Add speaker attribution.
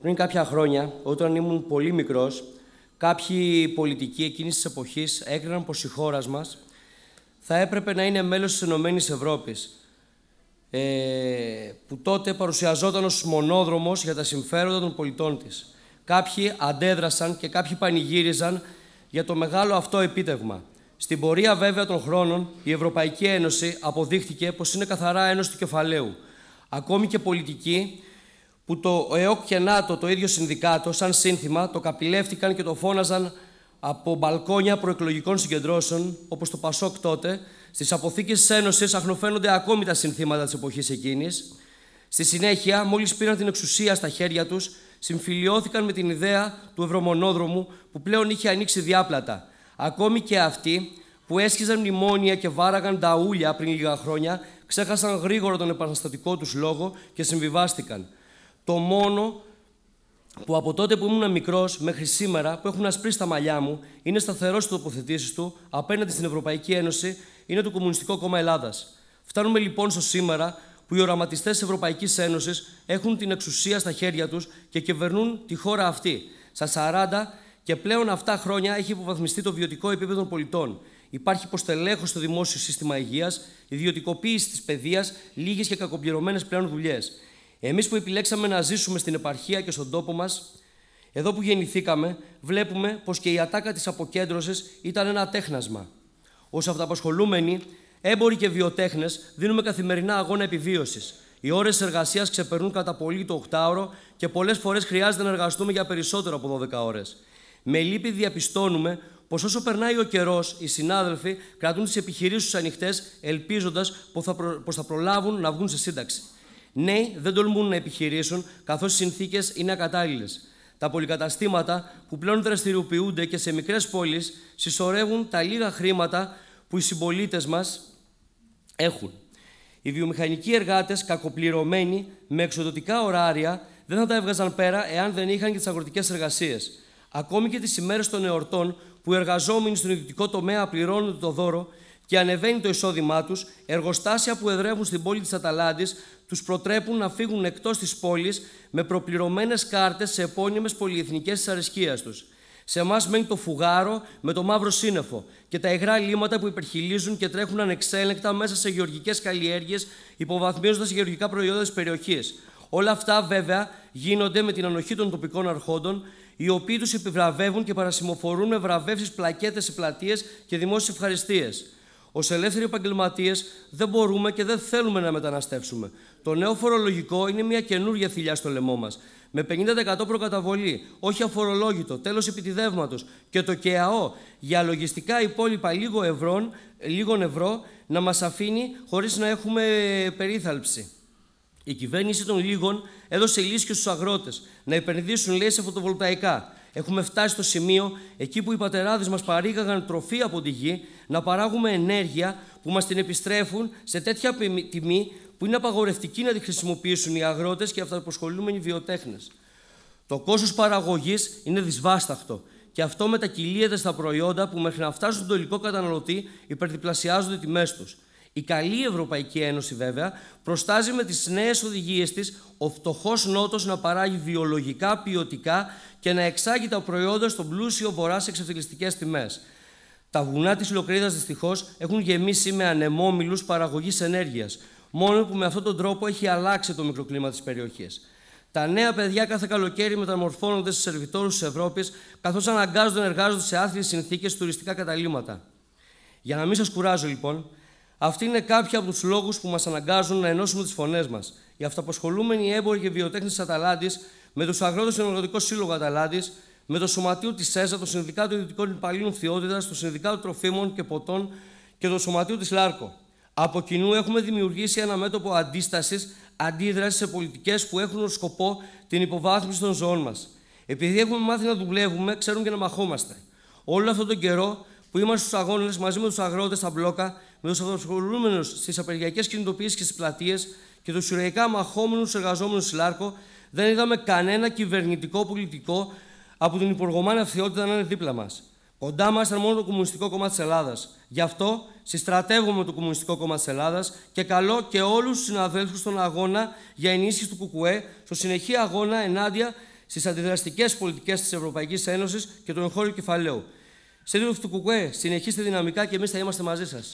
Speaker 1: Πριν κάποια χρόνια, όταν ήμουν πολύ μικρός, κάποιοι πολιτικοί εκείνης της εποχής έκριναν πως η χώρας μας θα έπρεπε να είναι μέλος της Ενωμένης Ευρώπης, ε, που τότε παρουσιαζόταν ως μονόδρομος για τα συμφέροντα των πολιτών της. Κάποιοι αντέδρασαν και κάποιοι πανηγύριζαν για το μεγάλο αυτό επίτευγμα. Στην πορεία βέβαια των χρόνων, η Ευρωπαϊκή Ένωση αποδείχθηκε πως είναι καθαρά ένωση του κεφαλαίου. Ακόμη και πολιτικοί που το ΕΟΚ και ΝΑΤΟ, το ίδιο συνδικάτο, σαν σύνθημα, το καπηλεύτηκαν και το φώναζαν από μπαλκόνια προεκλογικών συγκεντρώσεων, όπως το Πασόκ τότε, στις αποθήκες της Ένωσης αχνοφαίνονται ακόμη τα συνθήματα της εποχής εκείνης. Στη συνέχεια, μόλις πήραν την εξουσία στα χέρια τους, συμφιλιώθηκαν με την ιδέα του ευρωμονόδρομου που πλέον είχε ανοίξει διάπλατα. Ακόμη και αυτοί που έσχιζαν μνημόνια και βάραγαν ταούλια πριν λίγα χρόνια, ξέχασαν γρήγορα τον επαναστατικό τους λόγο και συμβιβάστηκαν το μόνο που από τότε που ήμουν μικρός μέχρι σήμερα, που έχουν ασπρίσει τα μαλλιά μου, είναι σταθερός στις τοποθετήσεις του απέναντι στην Ευρωπαϊκή Ένωση, είναι το Κομμουνιστικό Κόμμα Ελλάδας. Φτάνουμε λοιπόν στο σήμερα που οι οραματιστές της Ευρωπαϊκής Ένωσης έχουν την εξουσία στα χέρια τους και κυβερνούν τη χώρα αυτή. Στα 40 και πλέον αυτά χρόνια έχει υποβαθμιστεί το βιωτικό επίπεδο των πολιτών. Υπάρχει υποστελέχος στο δημόσιο σύστημα υγείας, ιδιωτικοποίηση της παιδείας, λίγες και κακοπληρωμένε πλέον δουλειές. Εμείς που επιλέξαμε να ζήσουμε στην επαρχία και στον τόπο μας, εδώ που γεννηθήκαμε, βλέπουμε πως και η ατάκα της αποκέντρωσης ήταν ένα τέχνασμα. Ως αυταπασχολούμενοι, έμποροι και βιοτέχνες δίνουμε καθημερινά αγώνα επιβίωσης. Οι ώρες εργασίας ξεπερνούν κατά πολύ το 8ωρο και πολλές φορές χρειάζεται να εργαστούμε για περισσότερο από 12 ώρες. Με λύπη διαπιστώνουμε πως όσο περνάει ο καιρός, οι συνάδελφοι κρατούν τις επιχειρήσεις τους ανοιχτές, ελπίζοντας πως θα, θα προλάβουν να βγουν σε σύνταξη. Νέοι δεν τολμούν να επιχειρήσουν, καθώς οι συνθήκες είναι ακατάλληλες. Τα πολυκαταστήματα που πλέον δραστηριοποιούνται και σε μικρές πόλεις συσσωρεύουν τα λίγα χρήματα που οι συμπολίτες μας έχουν. Οι βιομηχανικοί εργάτες, κακοπληρωμένοι, με εξοδοτικά ωράρια, δεν θα τα έβγαζαν πέρα εάν δεν είχαν και τις αγροτικές εργασίες. Ακόμη και τις ημέρες των εορτών, που οι εργαζόμενοι στον ιδιωτικό τομέα πληρώνουν το δώρο, και ανεβαίνει το εισόδημά τους, εργοστάσια που εδρεύουν στην πόλη της Αταλάντης τους προτρέπουν να φύγουν εκτός της πόλης με προπληρωμένες κάρτες σε επώνυμες πολυεθνικές της αρεσκία τους. Σε εμάς μένει το φουγάρο με το μαύρο σύννεφο και τα υγρά λίμματα που υπερχιλίζουν και τρέχουν ανεξέλεγκτα μέσα σε γεωργικές καλλιέργειες, υποβαθμίζοντας γεωργικά προϊόντα της περιοχής. Όλα αυτά βέβαια γίνονται με την ανοχή των τοπικών αρχόντων, οι οποίοι τους επιβραβεύουν και παρασημοφορούν με βραβεύσεις πλακέτες σε πλατείες και δημόσιες ευχαριστίες. Ως ελεύθεροι επαγγελματίες δεν μπορούμε και δεν θέλουμε να μεταναστεύσουμε. Το νέο φορολογικό είναι μια καινούργια θηλιά στο λαιμό μας. Με 50% προκαταβολή, όχι αφορολόγητο, τέλος επιτιδεύματος και το ΚΕΑΟ για λογιστικά υπόλοιπα λίγο ευρώ, λίγων ευρώ να μας αφήνει χωρίς να έχουμε περίθαλψη. Η κυβέρνηση των λίγων έδωσε λύση στους αγρότες να επενδύσουν, λέει, σε φωτοβολταϊκά. Έχουμε φτάσει στο σημείο εκεί που οι πατεράδες μας παρήγαγαν τροφή από τη γη να παράγουμε ενέργεια που μας την επιστρέφουν σε τέτοια τιμή που είναι απαγορευτική να τη χρησιμοποιήσουν οι αγρότες και αυταποσχολούμενοι βιοτέχνες. Το κόστος παραγωγής είναι δυσβάσταχτο και αυτό μετακυλίεται στα προϊόντα που μέχρι να φτάσουν στον τελικό καταναλωτή υπερδιπλασιάζονται τιμές τους. Η καλή Ευρωπαϊκή Ένωση, βέβαια, προστάζει με τις νέες οδηγίες της ο φτωχός Νότος να παράγει βιολογικά, ποιοτικά και να εξάγει τα προϊόντα στον πλούσιο Βορράς σε εξευθυλιστικέ τιμές. Τα βουνά της Λοκρίδας δυστυχώς έχουν γεμίσει με ανεμόμυλους παραγωγής ενέργειας, μόνο που με αυτόν τον τρόπο έχει αλλάξει το μικροκλίμα της περιοχής. Τα νέα παιδιά κάθε καλοκαίρι μεταμορφώνονται σε σερβιτόρους της Ευρώπης, καθώς αναγκάζονται να εργάζονται σε άθλιες συνθήκες τουριστικά καταλήματα. Για να μην σας κουράζω, λοιπόν, αυτοί είναι κάποιοι από τους λόγους που μας αναγκάζουν να ενώσουμε τις φωνές μας. Οι αυτοαπασχολούμενοι έμποροι και βιοτέχνες Αταλάντης, με τους αγρότες του Ενωρωτικό Σύλλογο Αταλάντης, με το Σωματείο της ΣΕΖΑ, το Συνδικάτο Ιδιωτικών Υπαλλήλων Φθιότητα, το Συνδικάτο Τροφίμων και Ποτών και το Σωματείο της ΛΑΡΚΟ. Από κοινού έχουμε δημιουργήσει ένα μέτωπο αντίστασης, αντίδρασης σε πολιτικές που έχουν ως σκοπό την υποβάθμιση των ζώων μας. Επειδή έχουμε μάθει να δουλεύουμε, ξέρουμε και να μαχόμαστε. Όλο αυτόν τον καιρό που είμαστε στους αγώνες μαζί με τους αγρότες στα μπλόκα, με του αυτοσχολούμενου στις απεργιακές κινητοποιήσεις και στις πλατείες και τους ουραϊκά μαχόμενους εργαζόμενους στη Λάρκο, δεν είδαμε κανένα κυβερνητικό πολιτικό από την υπουργομάνια αυθιότητα να είναι δίπλα μας. Κοντά μας ήταν μόνο το Κομμουνιστικό Κόμμα της Ελλάδας. Γι' αυτό συστρατεύουμε το Κομμουνιστικό Κόμμα της Ελλάδας και καλώ και όλους τους συναδέλφους στον αγώνα για ενίσχυση του ΚΚΕ στο συνεχή αγώνα ενάντια στις αντιδραστικές πολιτικές της Ευρωπαϊκής Ένωσης και του εγχώριου κεφαλαίου. Σε του ΚΚΕ, συνεχίστε δυναμικά και εμείς θα είμαστε μαζί σας.